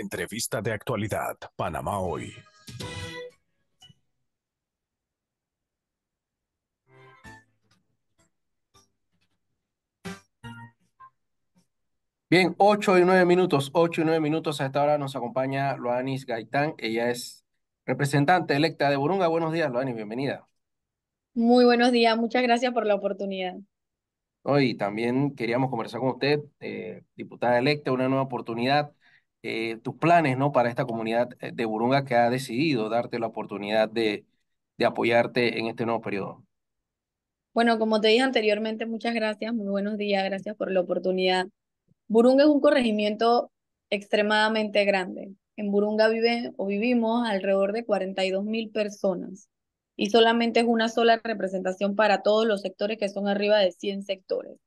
Entrevista de actualidad, Panamá hoy. Bien, ocho y nueve minutos, ocho y nueve minutos. A esta hora nos acompaña Loanis Gaitán. Ella es representante electa de Burunga, Buenos días, Loanis, bienvenida. Muy buenos días, muchas gracias por la oportunidad. Hoy también queríamos conversar con usted, eh, diputada electa, una nueva oportunidad eh, tus planes ¿no? para esta comunidad eh, de Burunga que ha decidido darte la oportunidad de, apoyarte en este nuevo periodo. Bueno, como te dije anteriormente, muchas gracias, muy buenos días, gracias por la oportunidad. Burunga es un corregimiento extremadamente grande. En Burunga vive o vivimos alrededor de 42 mil personas y solamente es una sola representación para todos los sectores que son arriba de 100 sectores.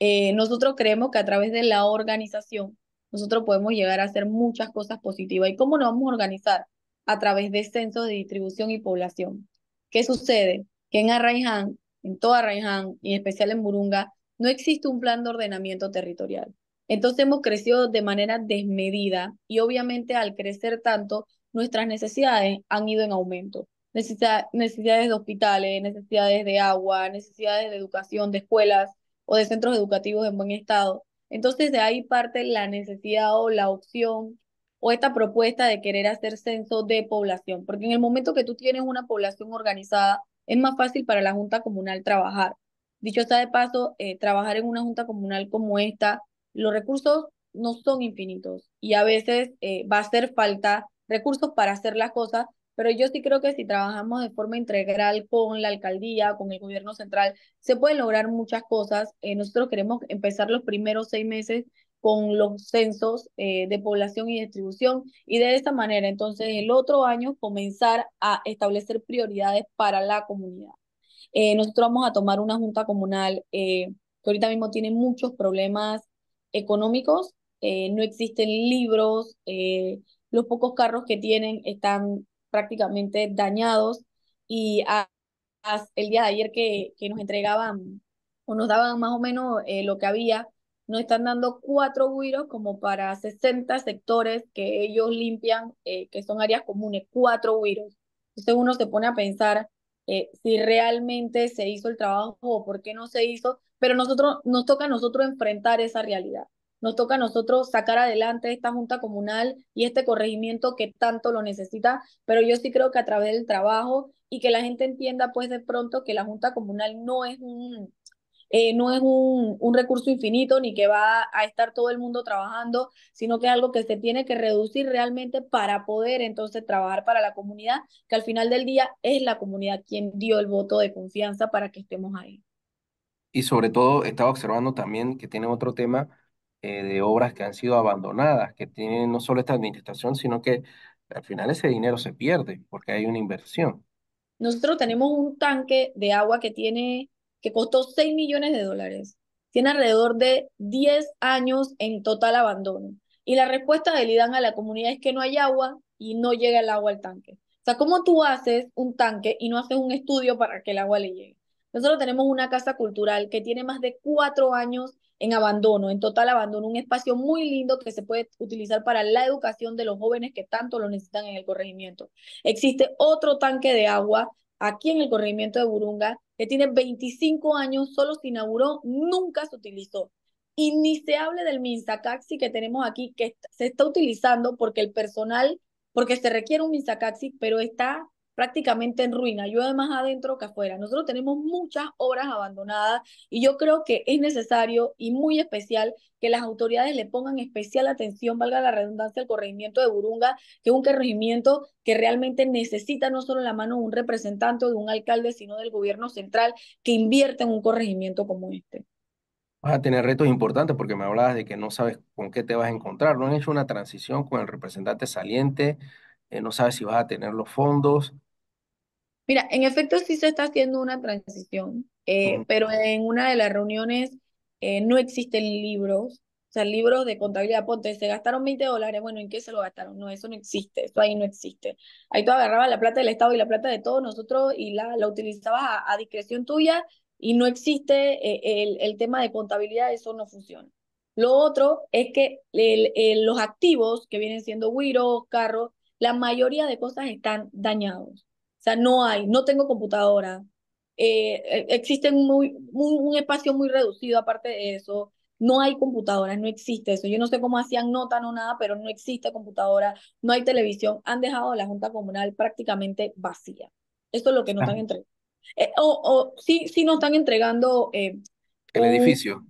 Eh, nosotros creemos que a través de la organización nosotros podemos llegar a hacer muchas cosas positivas. ¿Y cómo nos vamos a organizar? A través de censos de distribución y población. ¿Qué sucede? Que en Arraiján, en toda Arraiján y en especial en Burunga, no existe un plan de ordenamiento territorial. Entonces hemos crecido de manera desmedida y obviamente al crecer tanto, nuestras necesidades han ido en aumento. necesidades de hospitales, necesidades de agua, necesidades de educación, de escuelas o de centros educativos en buen estado. Entonces de ahí parte la necesidad o la opción o esta propuesta de querer hacer censo de población, porque en el momento que tú tienes una población organizada, es más fácil para la Junta Comunal trabajar. Dicho sea de paso, eh, trabajar en una Junta Comunal como esta, los recursos no son infinitos y a veces eh, va a hacer falta recursos para hacer las cosas, pero yo sí creo que si trabajamos de forma integral con la alcaldía, con el gobierno central, se pueden lograr muchas cosas. Eh, nosotros queremos empezar los primeros seis meses con los censos eh, de población y distribución y de esta manera entonces el otro año comenzar a establecer prioridades para la comunidad. Eh, nosotros vamos a tomar una junta comunal que ahorita mismo tiene muchos problemas económicos, no existen libros, los pocos carros que tienen están prácticamente dañados y el día de ayer que, que, nos entregaban o nos daban más o menos eh, lo que había, nos están dando cuatro virus como para 60 sectores que ellos limpian, eh, que son áreas comunes, cuatro virus. Entonces uno se pone a pensar eh, si realmente se hizo el trabajo o por qué no se hizo, pero nosotros, nos toca a nosotros enfrentar esa realidad nos toca a nosotros sacar adelante esta junta comunal y este corregimiento que tanto lo necesita, pero yo sí creo que a través del trabajo y que la gente entienda pues de pronto que la junta comunal no es un, eh, no es un, un, recurso infinito ni que va a estar todo el mundo trabajando, sino que es algo que se tiene que reducir realmente para poder entonces trabajar para la comunidad, que al final del día es la comunidad quien dio el voto de confianza para que estemos ahí. Y sobre todo, estaba observando también que tiene otro tema eh, de obras que han sido abandonadas, que tienen no solo esta administración, sino que al final ese dinero se pierde porque hay una inversión. Nosotros tenemos un tanque de agua que tiene, que costó 6 millones de dólares. Tiene alrededor de 10 años en total abandono. Y la respuesta del IDAN a la comunidad es que no hay agua y no llega el agua al tanque. O sea, ¿cómo tú haces un tanque y no haces un estudio para que el agua le llegue? Nosotros tenemos una casa cultural que tiene más de cuatro años en abandono, en total abandono, un espacio muy lindo que se puede utilizar para la educación de los jóvenes que tanto lo necesitan en el corregimiento. Existe otro tanque de agua aquí en el corregimiento de Burunga que tiene 25 años, solo se inauguró, nunca se utilizó. Y ni se hable del Minsacaxi que tenemos aquí, que se está utilizando porque el personal, porque se requiere un Minsacaxi, pero está prácticamente en ruina, yo más adentro que afuera. Nosotros tenemos muchas obras abandonadas y yo creo que es necesario y muy especial que las autoridades le pongan especial atención, valga la redundancia, al corregimiento de Burunga, que es un corregimiento que realmente necesita no solo la mano de un representante o de un alcalde, sino del gobierno central que invierte en un corregimiento como este. Vas a tener retos importantes porque me hablabas de que no sabes con qué te vas a encontrar. No han hecho una transición con el representante saliente, eh, no sabes si vas a tener los fondos, Mira, en efecto sí se está haciendo una transición, eh, pero en una de las reuniones eh, no existen libros, o sea, libros de contabilidad, ponte, se gastaron 20 dólares, bueno, ¿en qué se lo gastaron? No, eso no existe, eso ahí no existe. Ahí tú agarrabas la plata del Estado y la plata de todos nosotros y la, la utilizabas a, discreción tuya y no existe eh, el, el, tema de contabilidad, eso no funciona. Lo otro es que el, los activos que vienen siendo guiros, carros, la mayoría de cosas están dañados. O sea, no hay, no tengo computadora. Eh, eh, existe un espacio muy reducido aparte de eso. No hay computadora, no existe eso. Yo no sé cómo hacían nota, no nada, pero no existe computadora, no hay televisión. Han dejado la Junta Comunal prácticamente vacía. Eso es lo que nos están ah. entregando. Eh, o, sí, sí nos están entregando... El edificio.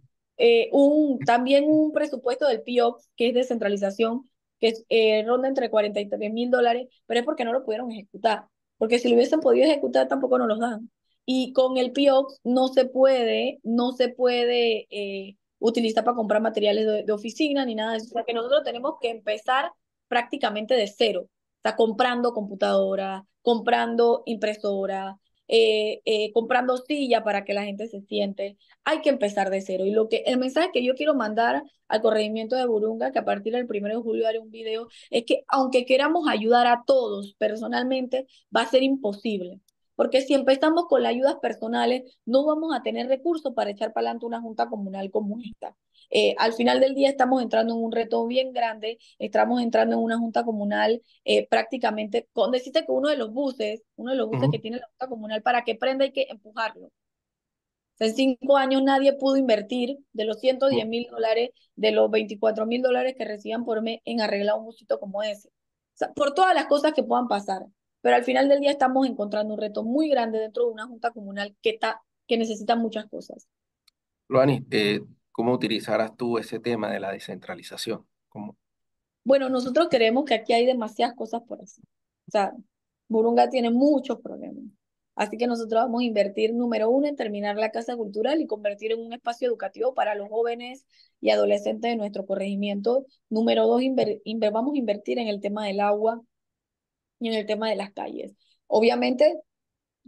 un, también un presupuesto del PIO, que es centralización, que ronda entre 43 mil dólares, pero es porque no lo pudieron ejecutar porque si lo hubiesen podido ejecutar tampoco nos los dan. Y con el PIOX no se puede, no se puede eh, utilizar para comprar materiales de, oficina ni nada de eso. O sea que nosotros tenemos que empezar prácticamente de cero. está comprando computadora, comprando impresora, eh, eh, comprando sillas para que la gente se siente. Hay que empezar de cero. Y lo que el mensaje que yo quiero mandar al corregimiento de Burunga, que a partir del 1 de julio haré un video, es que aunque queramos ayudar a todos personalmente, va a ser imposible. Porque si empezamos con las ayudas personales, no vamos a tener recursos para echar para adelante una junta comunal comunista. Eh, al final del día estamos entrando en un reto bien grande, estamos entrando en una junta comunal eh, prácticamente, con decirte que uno de los buses, uno de los buses que tiene la junta comunal, para que prenda hay que empujarlo. en cinco años nadie pudo invertir de los 110 mil dólares, de los 24 mil dólares que recibían por mes en arreglar un busito como ese. por todas las cosas que puedan pasar. Pero al final del día estamos encontrando un reto muy grande dentro de una junta comunal que, está, que necesita muchas cosas. Loani, eh, ¿Cómo utilizarás tú ese tema de la descentralización? Bueno, nosotros creemos que aquí hay demasiadas cosas por hacer. O sea, Burunga tiene muchos problemas. Así que nosotros vamos a invertir, número uno, en terminar la casa cultural y convertir en un espacio educativo para los jóvenes y adolescentes de nuestro corregimiento. Número dos, vamos a invertir en el tema del agua y en el tema de las calles. Obviamente,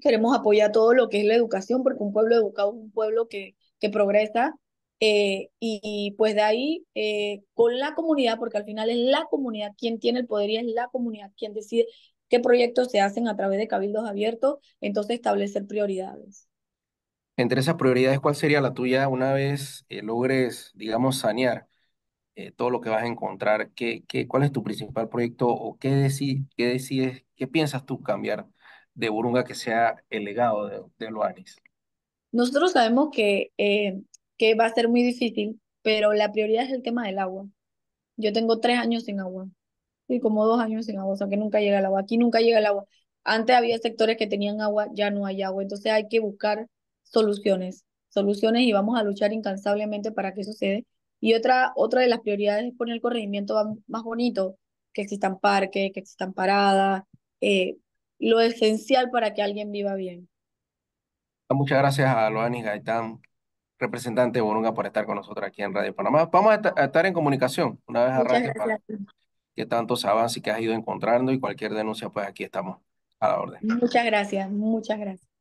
queremos apoyar todo lo que es la educación, porque un pueblo educado es un pueblo que, que progresa eh, y, pues de ahí, eh, con la comunidad, porque al final es la comunidad quien tiene el poder y es la comunidad quien decide qué proyectos se hacen a través de cabildos abiertos, entonces establecer prioridades. Entre esas prioridades, ¿cuál sería la tuya una vez eh, logres, digamos, sanear todo lo que vas a encontrar? ¿Qué, qué, cuál es tu principal proyecto o qué, deci qué decides, qué piensas tú cambiar de Burunga que sea el legado de, de Loanis? Nosotros sabemos que que va a ser muy difícil, pero la prioridad es el tema del agua. Yo tengo tres años sin agua y como dos años sin agua, o sea que nunca llega el agua. Aquí nunca llega el agua. Antes había sectores que tenían agua, ya no hay agua. Entonces hay que buscar soluciones, soluciones y vamos a luchar incansablemente para que eso suceda. Y otra, otra de las prioridades es poner el corregimiento más bonito, que existan parques, que existan paradas, eh, lo esencial para que alguien viva bien. Muchas gracias a Loanis Gaitán representante Borunga, por estar con nosotros aquí en Radio Panamá. Vamos a, estar en comunicación una vez arranque para que tantos y que has ido encontrando y cualquier denuncia, pues aquí estamos a la orden. Muchas gracias, muchas gracias.